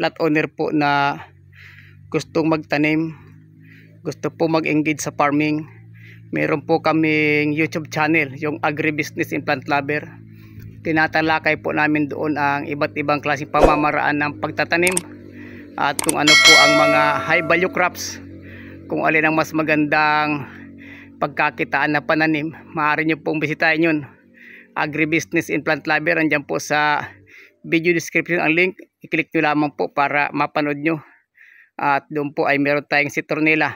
lot owner po na gustong magtanim, gusto po mag-engage sa farming, meron po kaming YouTube channel, yung Agribusiness and Plant Lover. Tinatalakay po namin doon ang iba't ibang klase pamamaraan ng pagtatanim at kung ano po ang mga high value crops, kung alin ang mas magandang pagkakitaan na pananim, maaari nyo pong bisitahin yun. Agribusiness and Plant Lover, andyan po sa video description ang link i-click nyo lamang po para mapanood nyo. At doon po ay meron tayong si Tornila.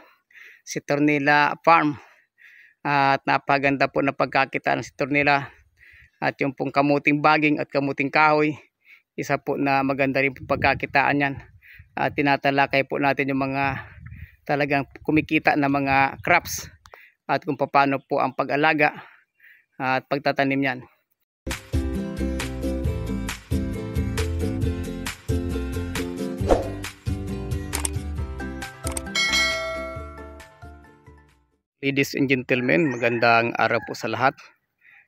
Si Tornila Farm. At napaganda po na pagkakita ng si Tornila. At yung pong kamuting baging at kamuting kahoy. Isa po na maganda rin po pagkakitaan yan. At tinatalakay po natin yung mga talagang kumikita na mga crops. At kung paano po ang pag-alaga at pagtatanim yan. Ladies and gentlemen, magandang araw po sa lahat.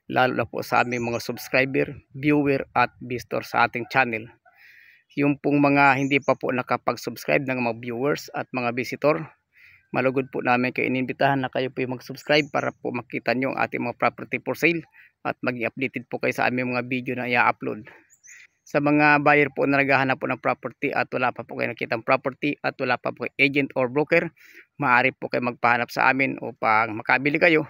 Lalo na po sa aming mga subscriber, viewer at visitor sa ating channel. Yung pong mga hindi pa po nakapag-subscribe ng mga viewers at mga visitor, malugod po namin kayo inimbitahan na kayo po mag-subscribe para po makita nyo ang ating mga property for sale at maging updated po kayo sa aming mga video na i-upload sa mga buyer po na naghahanap po ng property at wala pa po kayo nakitang property at wala pa po kayo agent or broker, maaari po kayo magpahanap sa amin upang makabili kayo.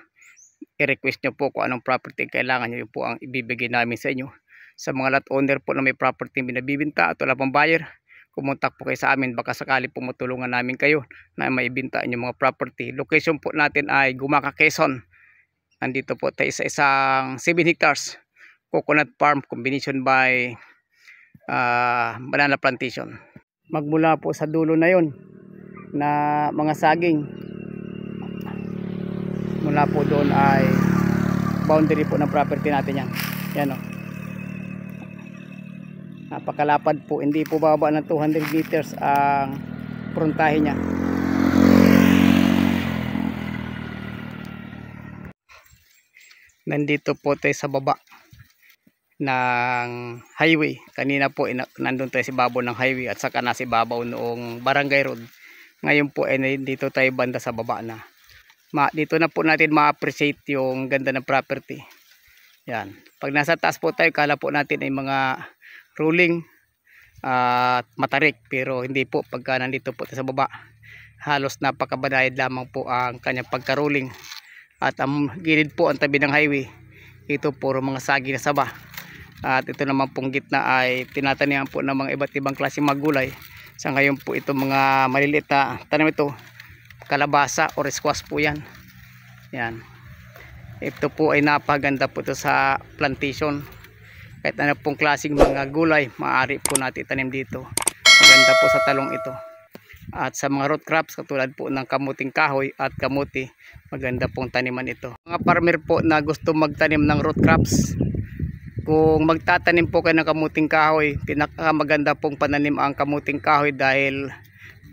I-request nyo po kung anong property kailangan nyo po ang ibibigay namin sa inyo. Sa mga lot owner po na may property binabibinta at wala pang buyer, kumontak po kayo sa amin baka sakali po matulungan namin kayo na maibinta yung mga property. Location po natin ay Gumaka, Quezon. Nandito po tayo sa isang 7 hectares coconut farm combination by uh, banana plantation. Magmula po sa dulo na yon na mga saging mula po doon ay boundary po ng property natin yan. Yan o. Oh. Napakalapad po. Hindi po bababa ng 200 meters ang prontahe niya. Nandito po tayo sa baba ng highway. Kanina po nandun tayo si babaw ng highway at saka na si babaw noong barangay road. Ngayon po eh, dito tayo banda sa baba na. Ma, dito na po natin ma-appreciate yung ganda ng property. Yan. Pag nasa taas po tayo, kala po natin ay mga ruling at uh, matarik pero hindi po pagka nandito po tayo sa baba halos napakabanayad lamang po ang kanyang pagkaruling at ang gilid po ang tabi ng highway ito puro mga sagi na saba at ito naman pong gitna ay tinatanihan po ng mga iba't ibang klase magulay. Sa ngayon po ito mga maliliit na tanim ito, kalabasa o squash po yan. Yan. Ito po ay napaganda po ito sa plantation. Kahit ano pong klaseng mga gulay, maaari po natin itanim dito. Maganda po sa talong ito. At sa mga root crops katulad po ng kamuting kahoy at kamuti, maganda pong taniman ito. Mga farmer po na gusto magtanim ng root crops, kung magtatanim po kayo ng kamuting kahoy, pinakamaganda pong pananim ang kamuting kahoy dahil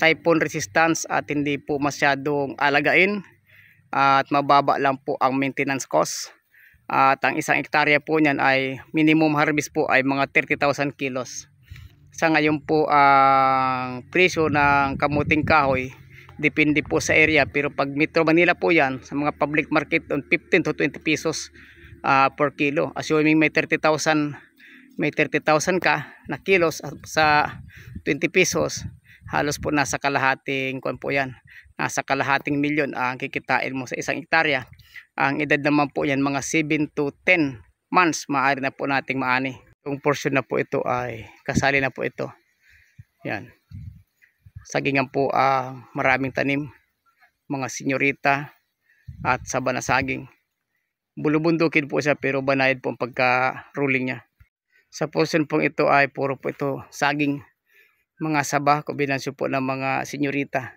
typhoon resistance at hindi po masyadong alagain at mababa lang po ang maintenance cost. At ang isang ektarya po niyan ay minimum harvest po ay mga 30,000 kilos. Sa ngayon po ang presyo ng kamuting kahoy depende po sa area pero pag Metro Manila po yan sa mga public market on 15 to 20 pesos uh, per kilo. Assuming may 30,000 may 30,000 ka na kilos sa 20 pesos halos po nasa kalahating kuan po yan nasa kalahating milyon ang kikitain mo sa isang hektarya ang edad naman po yan mga 7 to 10 months maari na po nating maani yung portion na po ito ay kasali na po ito yan sagingan po uh, maraming tanim mga senyorita at saba na saging bulubundukin po siya pero banayad po ang pagka-ruling niya. Sa portion pong ito ay puro po ito saging mga sabah kombinansyo po ng mga senyorita.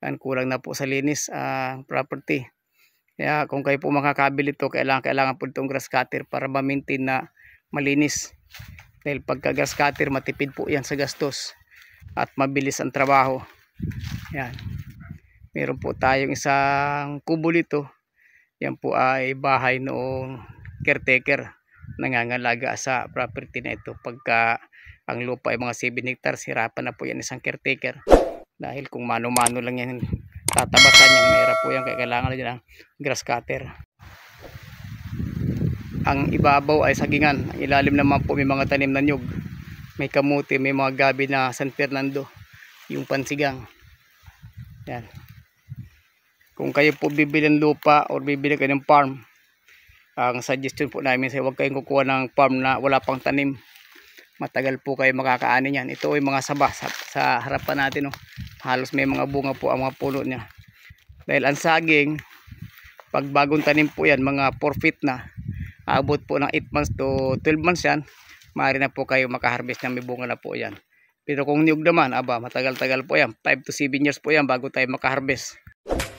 Yan, kulang na po sa linis ang uh, property. Kaya kung kayo po makakabili ito, kailangan, kailangan po itong grass cutter para ma-maintain na malinis. Dahil pagka grass cutter, matipid po yan sa gastos at mabilis ang trabaho. Yan. Meron po tayong isang kubo dito yan po ay bahay noong caretaker nangangalaga sa property na ito. Pagka ang lupa ay mga 7 hectares, hirapan na po yan isang caretaker. Dahil kung mano-mano lang yan tatabasan yan, mahirap po yan. kailangan na ng grass cutter. Ang ibabaw ay sagingan. Ang ilalim naman po may mga tanim na nyug. May kamuti, may mga gabi na San Fernando. Yung pansigang. Yan kung kayo po bibili ng lupa or bibili kayo ng farm ang suggestion po namin sa'yo, huwag kayong kukuha ng farm na wala pang tanim matagal po kayo makakaani niyan ito ay mga saba sa, sa harapan natin oh. halos may mga bunga po ang mga puno niya dahil ang saging pag bagong tanim po yan mga 4 feet na abot po ng 8 months to 12 months yan maaari na po kayo makaharvest ng may bunga na po yan pero kung niyog naman aba matagal-tagal po yan 5 to 7 years po yan bago tayo makaharvest